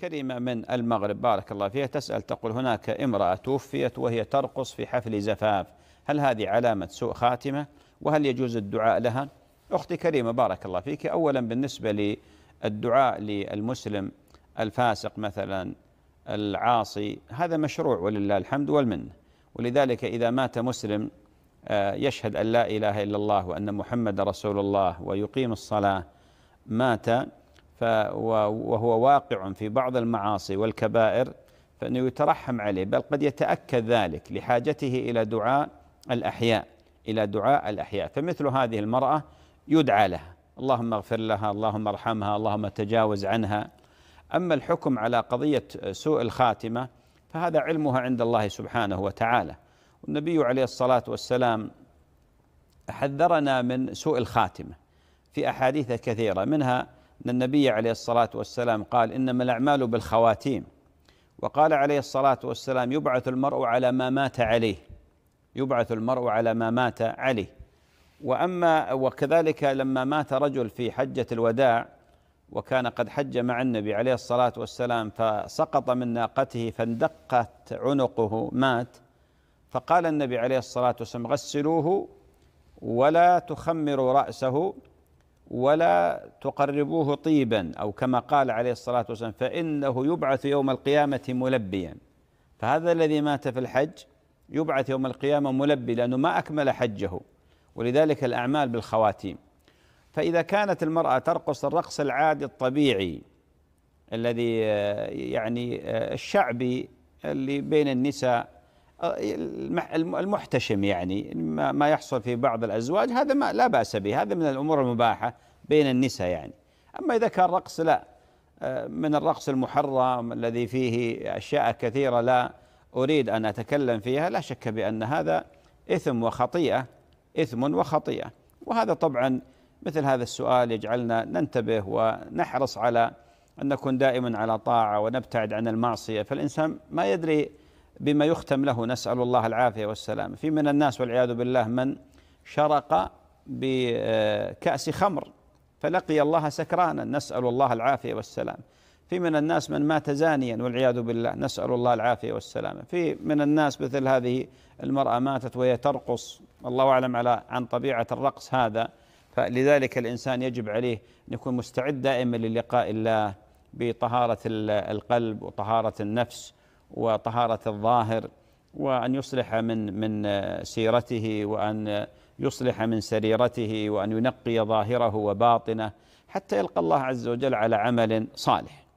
كريمة من المغرب بارك الله فيها تسأل تقول هناك امرأة توفيت وهي ترقص في حفل زفاف هل هذه علامة سوء خاتمة وهل يجوز الدعاء لها أختي كريمة بارك الله فيك أولا بالنسبة للدعاء للمسلم الفاسق مثلا العاصي هذا مشروع ولله الحمد والمنه ولذلك إذا مات مسلم آه، يشهد أن لا إله إلا الله وأن محمد رسول الله ويقيم الصلاة مات وهو واقع في بعض المعاصي والكبائر فإنه يترحم عليه بل قد يتأكد ذلك لحاجته إلى دعاء الأحياء إلى دعاء الأحياء فمثل هذه المرأة يدعى لها اللهم اغفر لها اللهم ارحمها اللهم تجاوز عنها أما الحكم على قضية سوء الخاتمة فهذا علمها عند الله سبحانه وتعالى والنبي عليه الصلاة والسلام حذرنا من سوء الخاتمة في أحاديث كثيرة منها أن النبي عليه الصلاة والسلام قال إنما الأعمال بالخواتيم وقال عليه الصلاة والسلام يبعث المرء على ما مات عليه يبعث المرء على ما مات عليه وأما وكذلك لما مات رجل في حجة الوداع وكان قد حج مع النبي عليه الصلاة والسلام فسقط من ناقته فاندقت عنقه مات فقال النبي عليه الصلاة والسلام غسلوه ولا تخمروا رأسه ولا تقربوه طيبا أو كما قال عليه الصلاة والسلام فإنه يبعث يوم القيامة ملبيا فهذا الذي مات في الحج يبعث يوم القيامة ملبي لأنه ما أكمل حجه ولذلك الأعمال بالخواتيم فإذا كانت المرأة ترقص الرقص العادي الطبيعي الذي آه، يعني آه، الشعبي اللي بين النساء المحتشم يعني ما يحصل في بعض الأزواج هذا ما لا بأس به هذا من الأمور المباحة بين النساء يعني أما إذا كان رقص لا آه، من الرقص المحرم الذي فيه أشياء كثيرة لا أريد أن أتكلم فيها لا شك بأن هذا إثم وخطيئة إثم وخطيئة وهذا طبعا مثل هذا السؤال يجعلنا ننتبه ونحرص على أن نكون دائما على طاعة ونبتعد عن المعصية فالإنسان ما يدري بما يختم له نسأل الله العافية والسلامة في من الناس والعياذ بالله من شرق بكأس خمر فلقي الله سكرانا نسأل الله العافية والسلامة في من الناس من مات زانيا والعياذ بالله نسأل الله العافية والسلامة في من الناس مثل هذه المرأة ماتت وهي ترقص الله أعلم على عن طبيعة الرقص هذا فلذلك الإنسان يجب عليه أن يكون مستعد دائما للقاء الله بطهارة القلب وطهارة النفس وطهارة الظاهر وأن يصلح من من سيرته وأن يصلح من سريرته وأن ينقي ظاهره وباطنه حتى يلقى الله عز وجل على عمل صالح